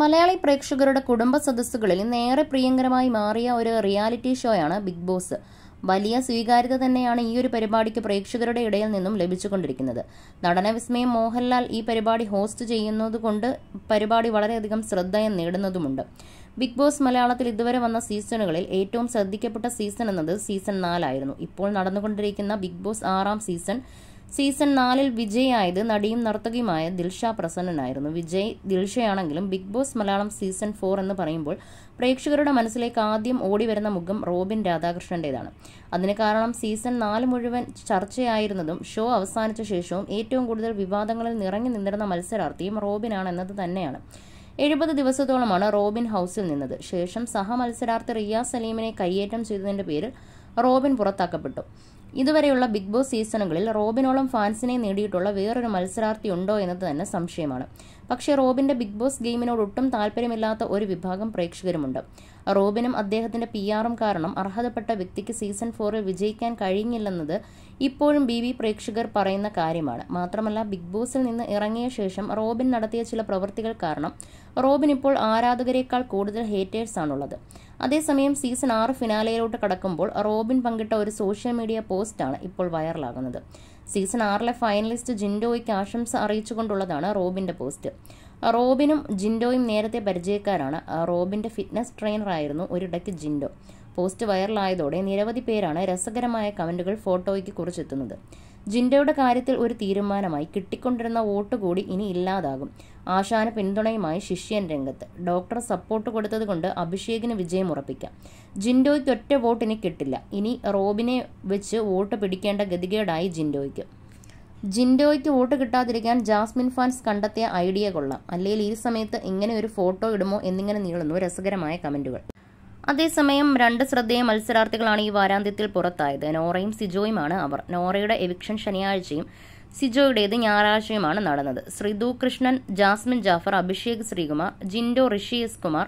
മലയാളി പ്രേക്ഷകരുടെ കുടുംബ സദസ്സുകളിൽ നേരെ ഏറെ പ്രിയങ്കരമായി മാറിയ ഒരു റിയാലിറ്റി ഷോയാണ് ബിഗ് ബോസ് വലിയ സ്വീകാര്യത തന്നെയാണ് ഈ ഒരു പരിപാടിക്ക് പ്രേക്ഷകരുടെ ഇടയിൽ നിന്നും ലഭിച്ചുകൊണ്ടിരിക്കുന്നത് നടന വിസ്മയം മോഹൻലാൽ ഈ പരിപാടി ഹോസ്റ്റ് ചെയ്യുന്നതുകൊണ്ട് പരിപാടി വളരെയധികം ശ്രദ്ധയം നേടുന്നതുമുണ്ട് ബിഗ് ബോസ് മലയാളത്തിൽ ഇതുവരെ വന്ന സീസണുകളിൽ ഏറ്റവും ശ്രദ്ധിക്കപ്പെട്ട സീസൺ എന്നത് സീസൺ നാലായിരുന്നു ഇപ്പോൾ നടന്നുകൊണ്ടിരിക്കുന്ന ബിഗ് ബോസ് ആറാം സീസൺ സീസൺ നാലിൽ ആയത് നടിയും നർത്തകിയുമായ ദിൽഷ പ്രസന്നനായിരുന്നു വിജയ് ദിൽഷയാണെങ്കിലും Bigg Boss Malayalam season four എന്ന് പറയുമ്പോൾ പ്രേക്ഷകരുടെ മനസ്സിലേക്ക് ആദ്യം ഓടിവരുന്ന മുഖം റോബിൻ രാധാകൃഷ്ണൻ്റേതാണ് അതിന് കാരണം സീസൺ നാല് മുഴുവൻ ചർച്ചയായിരുന്നതും ഷോ അവസാനിച്ച ശേഷവും ഏറ്റവും കൂടുതൽ വിവാദങ്ങളിൽ നിറഞ്ഞു നിന്നിരുന്ന മത്സരാർത്ഥിയും റോബിനാണ് എന്നത് തന്നെയാണ് എഴുപത് ദിവസത്തോളമാണ് റോബിൻ ഹൗസിൽ നിന്നത് ശേഷം സഹമത്സരാർത്ഥി റിയാസ് സലീമിനെ കയ്യേറ്റം ചെയ്തതിന്റെ പേരിൽ റോബിൻ പുറത്താക്കപ്പെട്ടു ഇതുവരെയുള്ള ബിഗ് ബോസ് സീസണുകളിൽ റോബിനോളം ഫാൻസിനെ നേടിയിട്ടുള്ള വേറൊരു മത്സരാർത്ഥി ഉണ്ടോ എന്നത് തന്നെ സംശയമാണ് പക്ഷേ റോബിന്റെ ബിഗ് ബോസ് ഗെയിമിനോട് ഒട്ടും താല്പര്യമില്ലാത്ത ഒരു വിഭാഗം പ്രേക്ഷകരുമുണ്ട് റോബിനും അദ്ദേഹത്തിന്റെ പി ആറും കാരണം അർഹതപ്പെട്ട വ്യക്തിക്ക് സീസൺ ഫോറിൽ വിജയിക്കാൻ കഴിയില്ലെന്നത് ഇപ്പോഴും ബി ബി പ്രേക്ഷകർ പറയുന്ന കാര്യമാണ് മാത്രമല്ല ബിഗ് ബോസിൽ നിന്ന് ഇറങ്ങിയ ശേഷം റോബിൻ നടത്തിയ ചില പ്രവൃത്തികൾ കാരണം റോബിൻ ഇപ്പോൾ ആരാധകരെക്കാൾ കൂടുതൽ ഹേറ്റേഴ്സാണുള്ളത് അതേസമയം സീസൺ ആറ് ഫിനാലയിലോട്ട് കടക്കുമ്പോൾ റോബിൻ പങ്കിട്ട ഒരു സോഷ്യൽ മീഡിയ പോസ്റ്റാണ് ഇപ്പോൾ വൈറലാകുന്നത് സീസൺ ആറിലെ ഫൈനലിസ്റ്റ് ജിൻഡോയ്ക്ക് ആശംസ അറിയിച്ചുകൊണ്ടുള്ളതാണ് റോബിന്റെ പോസ്റ്റ് റോബിനും ജിൻഡോയും നേരത്തെ പരിചയക്കാരാണ് റോബിന്റെ ഫിറ്റ്നസ് ട്രെയിനറായിരുന്നു ഒരിടയ്ക്ക് ജിൻഡോ പോസ്റ്റ് വൈറലായതോടെ നിരവധി പേരാണ് രസകരമായ കമൻറ്റുകൾ ഫോട്ടോയ്ക്ക് കുറിച്ചെത്തുന്നത് ജിൻഡയുടെ കാര്യത്തിൽ ഒരു തീരുമാനമായി കിട്ടിക്കൊണ്ടിരുന്ന വോട്ട് കൂടി ഇനി ഇല്ലാതാകും ആശാന പിന്തുണയുമായി ശിഷ്യൻ രംഗത്ത് ഡോക്ടർ സപ്പോർട്ട് കൊടുത്തതുകൊണ്ട് അഭിഷേകിന് ഉറപ്പിക്കാം ജിൻഡോയ്ക്ക് ഒറ്റ വോട്ട് ഇനി കിട്ടില്ല ഇനി റോബിനെ വെച്ച് വോട്ട് പിടിക്കേണ്ട ഗതികേടായി ജിൻഡോയ്ക്ക് ജിൻഡോയ്ക്ക് വോട്ട് കിട്ടാതിരിക്കാൻ ജാസ്മിൻ ഫാൻസ് കണ്ടെത്തിയ ഐഡിയ കൊള്ളാം അല്ലെങ്കിൽ ഈ സമയത്ത് ഇങ്ങനെ ഒരു ഫോട്ടോ ഇടുമോ എന്നിങ്ങനെ നീളുന്നു രസകരമായ കമൻറ്റുകൾ അതേസമയം രണ്ട് ശ്രദ്ധേയ മത്സരാർത്ഥികളാണ് ഈ വാരാന്ത്യത്തിൽ പുറത്തായത് നോറയും സിജോയുമാണ് അവർ നോറയുടെ എവിക്ഷൻ ശനിയാഴ്ചയും സിജോയുടേത് ഞായറാഴ്ചയുമാണ് നടന്നത് ശ്രീതു കൃഷ്ണൻ ജാസ്മിൻ ജാഫർ അഭിഷേക് ശ്രീകുമാർ ജിൻഡോ ഋഷി എസ് കുമാർ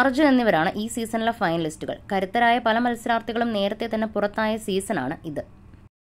അർജുൻ എന്നിവരാണ് ഈ സീസണിലെ ഫൈനലിസ്റ്റുകൾ കരുത്തരായ പല മത്സരാർത്ഥികളും നേരത്തെ തന്നെ പുറത്തായ സീസണാണ് ഇത്